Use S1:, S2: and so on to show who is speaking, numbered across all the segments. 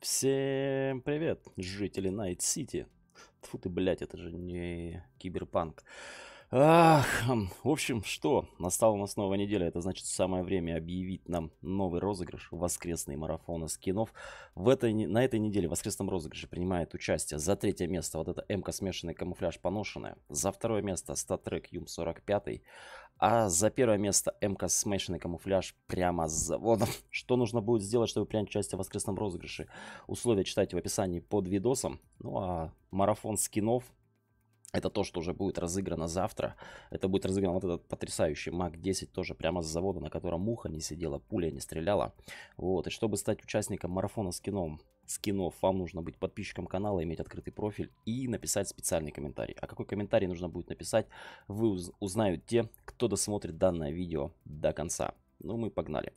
S1: Всем привет, жители Найт-Сити. Тфу ты, блядь, это же не киберпанк. Ах, хм. в общем, что? Настала у нас новая неделя. Это значит самое время объявить нам новый розыгрыш воскресный марафона скинов. В этой, на этой неделе в воскресном розыгрыше принимает участие за третье место вот это МК смешанный камуфляж поношенная. За второе место статрек Юм 45. А за первое место МК смешанный камуфляж прямо с завода. Что нужно будет сделать, чтобы принять участие в воскресном розыгрыше? Условия читайте в описании под видосом. Ну а марафон скинов это то, что уже будет разыграно завтра. Это будет разыгран вот этот потрясающий МАК-10 тоже прямо с завода, на котором муха не сидела, пуля не стреляла. Вот, и чтобы стать участником марафона с кином, скинов, вам нужно быть подписчиком канала, иметь открытый профиль и написать специальный комментарий. А какой комментарий нужно будет написать, вы уз узнают те, кто досмотрит данное видео до конца. Ну, мы погнали.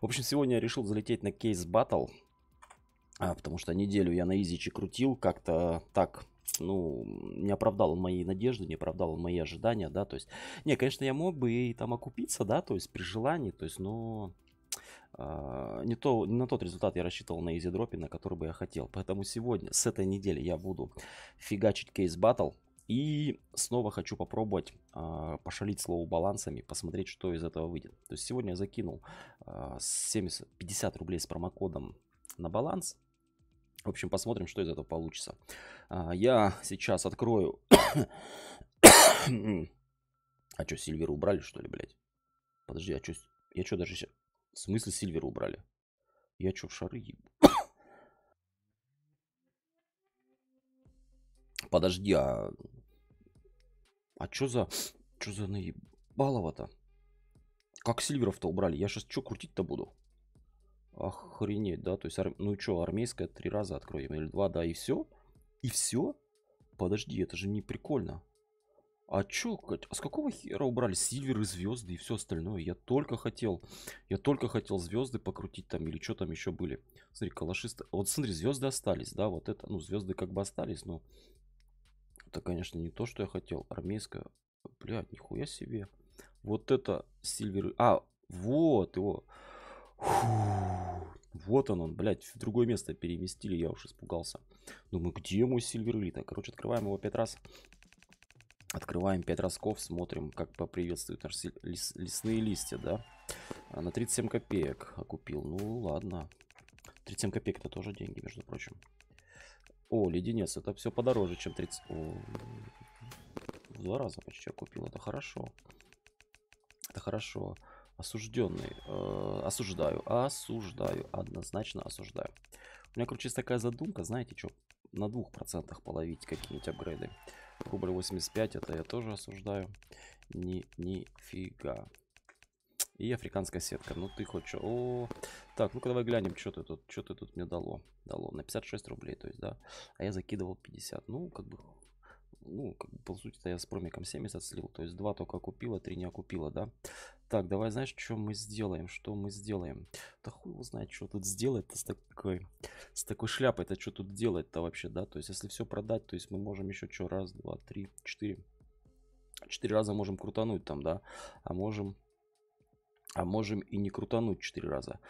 S1: В общем, сегодня я решил залететь на кейс баттл, А, потому что неделю я на изичи крутил, как-то так ну, не оправдал он мои надежды, не оправдал он мои ожидания, да, то есть, не, конечно, я мог бы и там окупиться, да, то есть при желании, то есть, но э, не, то, не на тот результат я рассчитывал на изи дропе, на который бы я хотел. Поэтому сегодня, с этой недели я буду фигачить кейс батл. И снова хочу попробовать э, пошалить слово балансами, посмотреть, что из этого выйдет. То есть сегодня я закинул э, 70, 50 рублей с промокодом на баланс. В общем, посмотрим, что из этого получится. А, я сейчас открою... а что, Сильвер убрали, что ли, блядь? Подожди, а что... Я что, даже... В смысле Сильвер убрали? Я что, в шары ебу? Подожди, а... А что за... Что за наебалово-то? Как Сильверов-то убрали? Я сейчас что крутить-то буду? Охренеть, да? То есть, ар... ну что, армейская три раза откроем или два, да, и все? И все? Подожди, это же не прикольно. А чё, а с какого хера убрали Сильвер и звезды и все остальное? Я только хотел, я только хотел звезды покрутить там или что там еще были. Смотри, калашисты, вот смотри, звезды остались, да, вот это, ну звезды как бы остались, но это, конечно, не то, что я хотел. Армейская, блядь, нихуя себе. Вот это Сильвер, а, вот его. Фу. Вот он он, блядь, в другое место переместили, я уж испугался. Думаю, ну, где мой Сильвер Элита? Короче, открываем его пять раз. Открываем пять разков, смотрим, как поприветствуют наши лес, лесные листья, да? А на 37 копеек купил. Ну, ладно. 37 копеек это тоже деньги, между прочим. О, леденец, это все подороже, чем 30... О, в два раза почти купил, это хорошо. Это хорошо. Осужденный. Э, осуждаю. Осуждаю. Однозначно осуждаю. У меня, короче, есть такая задумка, знаете, что? На двух процентах половить какие-нибудь апгрейды. Рубль 85, это я тоже осуждаю. Ни, нифига. И африканская сетка. Ну ты хочешь О, так, ну-ка давай глянем, что ты тут, что ты тут мне дало. Дало на 56 рублей, то есть, да. А я закидывал 50. Ну, как бы ну, как бы, по сути-то я с промиком 70 слил. То есть 2 только купила, 3 не окупила, да? Так, давай, знаешь, что мы сделаем? Что мы сделаем? Да хуй его знает, что тут сделать-то с такой, с такой шляпой-то, что тут делать-то вообще, да? То есть если все продать, то есть мы можем еще что? Раз, два, три, четыре. Четыре раза можем крутануть там, да? А можем... А можем и не крутануть четыре раза.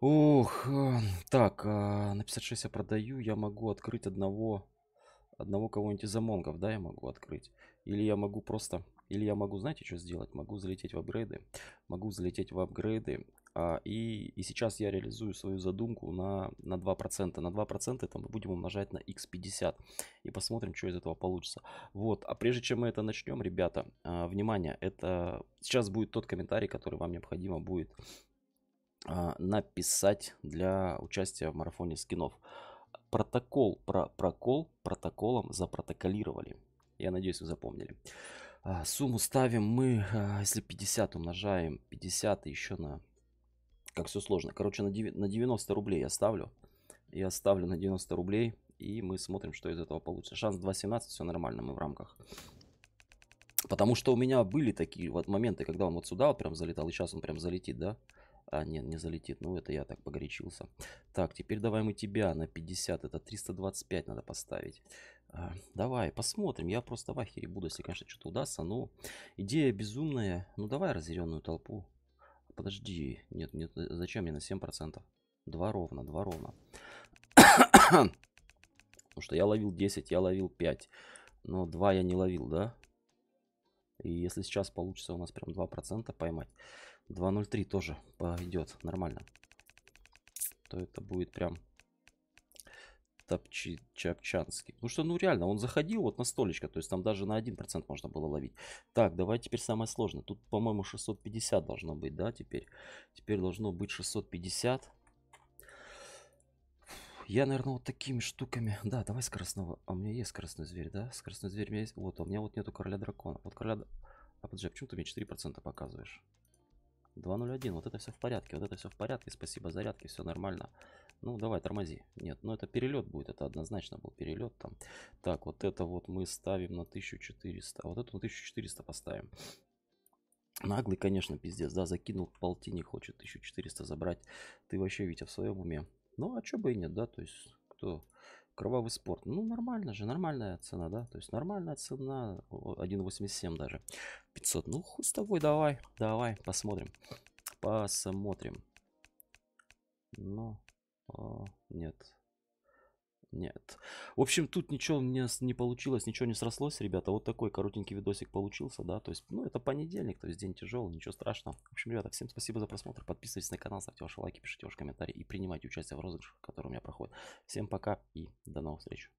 S1: Ух, э, так, а, на 56 я продаю, я могу открыть одного одного кого-нибудь из амонгов, да, я могу открыть. Или я могу просто... Или я могу, знаете, что сделать? Могу залететь в апгрейды. Могу залететь в апгрейды. А, и, и сейчас я реализую свою задумку на, на 2%. На 2% это мы будем умножать на x50. И посмотрим, что из этого получится. Вот. А прежде чем мы это начнем, ребята, а, внимание, это... Сейчас будет тот комментарий, который вам необходимо будет а, написать для участия в марафоне скинов протокол про прокол протоколом запротоколировали. Я надеюсь, вы запомнили. А, сумму ставим мы, а, если 50 умножаем, 50 еще на... Как все сложно. Короче, на, на 90 рублей я ставлю. Я ставлю на 90 рублей. И мы смотрим, что из этого получится. Шанс 2.17, все нормально, мы в рамках. Потому что у меня были такие вот моменты, когда он вот сюда вот прям залетал, и сейчас он прям залетит, да? А, нет, не залетит. Ну, это я так погорячился. Так, теперь давай мы тебя на 50. Это 325 надо поставить. А, давай, посмотрим. Я просто в ахере буду, если, конечно, что-то удастся. Но идея безумная. Ну, давай разъяренную толпу. Подожди. Нет, нет, э, зачем мне на 7%? Два ровно, два ровно. Потому что я ловил 10, я ловил 5. Но 2 я не ловил, да? И если сейчас получится у нас прям 2% поймать. 2.03 тоже пойдет нормально то это будет прям Топчи, Чапчанский. Потому ну что, ну, реально, он заходил вот на столечко, то есть там даже на 1% можно было ловить. Так, давай теперь самое сложное. Тут, по-моему, 650 должно быть, да, теперь? Теперь должно быть 650. Я, наверное, вот такими штуками... Да, давай скоростного. А у меня есть скоростной зверь, да? Скоростной зверь у меня есть. Вот, а у меня вот нету короля дракона. Вот короля... А подожди, а почему ты мне 4% показываешь? 2.01, вот это все в порядке, вот это все в порядке, спасибо зарядки, все нормально. Ну, давай, тормози. Нет, ну это перелет будет, это однозначно был перелет там. Так, вот это вот мы ставим на 1400, вот эту на 1400 поставим. Наглый, конечно, пиздец, да, закинул полтинник, хочет 1400 забрать. Ты вообще, Витя, в своем уме? Ну, а чё бы и нет, да, то есть, кто Кровавый спорт. Ну, нормально же, нормальная цена, да? То есть нормальная цена, 1.87 даже. 500. Ну, хуй с тобой, давай, давай, посмотрим. Посмотрим. Ну, о, а, нет. Нет. В общем, тут ничего не, не получилось, ничего не срослось, ребята. Вот такой коротенький видосик получился, да. То есть, ну, это понедельник, то есть день тяжелый, ничего страшного. В общем, ребята, всем спасибо за просмотр. Подписывайтесь на канал, ставьте ваши лайки, пишите ваши комментарии и принимайте участие в розыгрышах, которые у меня проходят. Всем пока и до новых встреч.